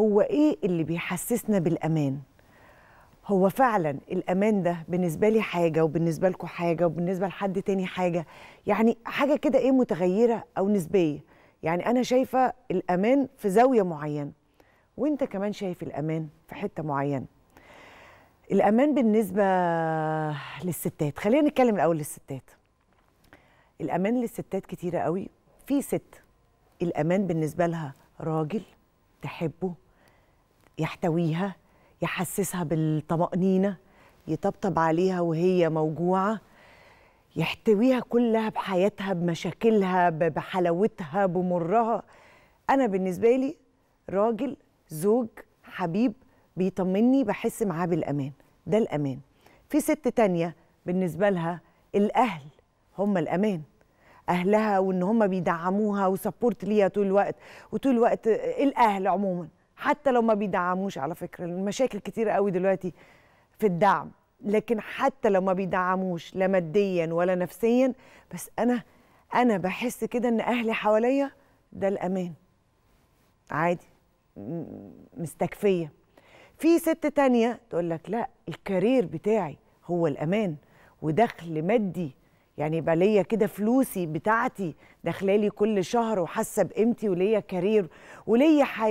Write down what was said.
هو ايه اللي بيحسسنا بالامان هو فعلا الامان ده بالنسبه لي حاجه وبالنسبه لكم حاجه وبالنسبه لحد تاني حاجه يعني حاجه كده ايه متغيره او نسبيه يعني انا شايفه الامان في زاويه معينه وانت كمان شايف الامان في حته معينه الامان بالنسبه للستات خلينا نتكلم الاول للستات الامان للستات كتيره قوي في ست الامان بالنسبه لها راجل تحبه يحتويها يحسسها بالطمأنينة يطبطب عليها وهي موجوعة يحتويها كلها بحياتها بمشاكلها بحلاوتها بمرها أنا بالنسبة لي راجل زوج حبيب بيطمني بحس معاه بالأمان ده الأمان في ست تانية بالنسبة لها الأهل هم الأمان أهلها وإن هم بيدعموها وسبورت ليها طول الوقت وطول الوقت الأهل عموماً حتى لو ما بيدعموش على فكره المشاكل كتير قوي دلوقتي في الدعم لكن حتى لو ما بيدعموش لا ماديا ولا نفسيا بس انا انا بحس كده ان اهلي حواليا ده الامان عادي مستكفيه في ست تانية تقول لك لا الكارير بتاعي هو الامان ودخل مادي يعني يبقى ليا كده فلوسي بتاعتي داخلالي كل شهر وحاسه بقيمتي وليا كارير وليا حياه